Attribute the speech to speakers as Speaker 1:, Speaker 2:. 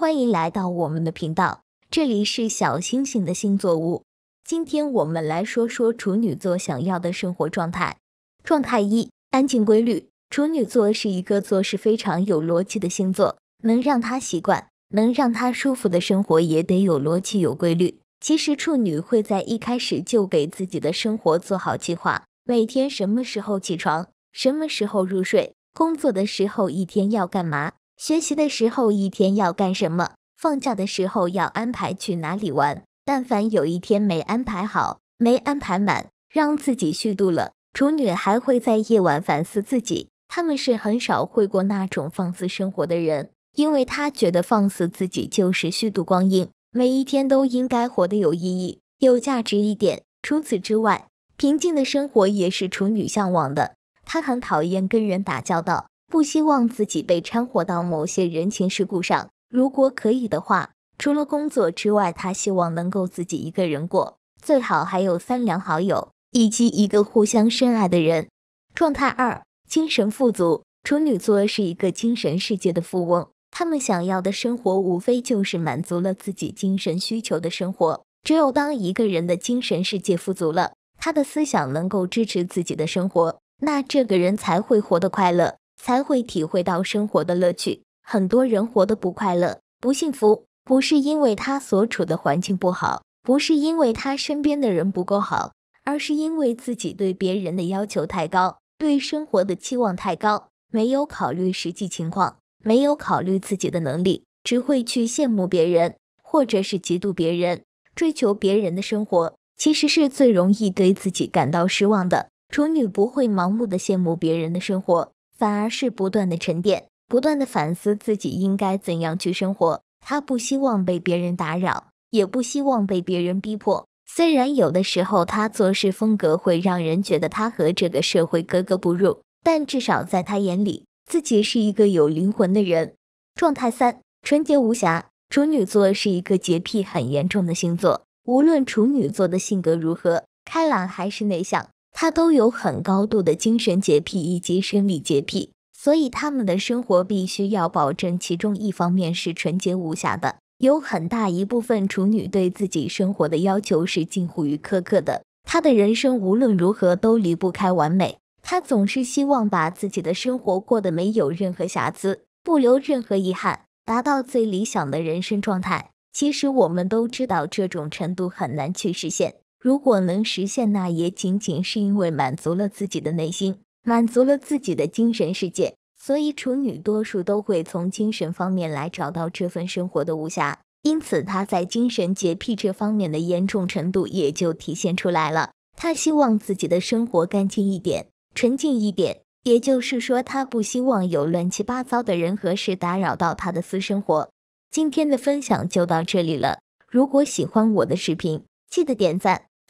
Speaker 1: 欢迎来到我们的频道，这里是小星星的星座屋。今天我们来说说处女座想要的生活状态。状态一：安静规律。处女座是一个做事非常有逻辑的星座，能让他习惯，能让他舒服的生活也得有逻辑、有规律。其实处女会在一开始就给自己的生活做好计划，每天什么时候起床，什么时候入睡，工作的时候一天要干嘛。学习的时候一天要干什么？放假的时候要安排去哪里玩？但凡有一天没安排好、没安排满，让自己虚度了，处女还会在夜晚反思自己。他们是很少会过那种放肆生活的人，因为他觉得放肆自己就是虚度光阴。每一天都应该活得有意义、有价值一点。除此之外，平静的生活也是处女向往的。他很讨厌跟人打交道。不希望自己被掺和到某些人情世故上。如果可以的话，除了工作之外，他希望能够自己一个人过，最好还有三两好友以及一个互相深爱的人。状态二：精神富足。处女座是一个精神世界的富翁，他们想要的生活无非就是满足了自己精神需求的生活。只有当一个人的精神世界富足了，他的思想能够支持自己的生活，那这个人才会活得快乐。才会体会到生活的乐趣。很多人活得不快乐、不幸福，不是因为他所处的环境不好，不是因为他身边的人不够好，而是因为自己对别人的要求太高，对生活的期望太高，没有考虑实际情况，没有考虑自己的能力，只会去羡慕别人，或者是嫉妒别人，追求别人的生活，其实是最容易对自己感到失望的。处女不会盲目的羡慕别人的生活。反而是不断的沉淀，不断的反思自己应该怎样去生活。他不希望被别人打扰，也不希望被别人逼迫。虽然有的时候他做事风格会让人觉得他和这个社会格格不入，但至少在他眼里，自己是一个有灵魂的人。状态三：纯洁无瑕。处女座是一个洁癖很严重的星座，无论处女座的性格如何，开朗还是内向。她都有很高度的精神洁癖以及生理洁癖，所以他们的生活必须要保证其中一方面是纯洁无瑕的。有很大一部分处女对自己生活的要求是近乎于苛刻的。她的人生无论如何都离不开完美，她总是希望把自己的生活过得没有任何瑕疵，不留任何遗憾，达到最理想的人生状态。其实我们都知道，这种程度很难去实现。如果能实现，那也仅仅是因为满足了自己的内心，满足了自己的精神世界。所以处女多数都会从精神方面来找到这份生活的无暇，因此她在精神洁癖这方面的严重程度也就体现出来了。她希望自己的生活干净一点，纯净一点，也就是说，她不希望有乱七八糟的人和事打扰到她的私生活。今天的分享就到这里了。如果喜欢我的视频，记得点赞。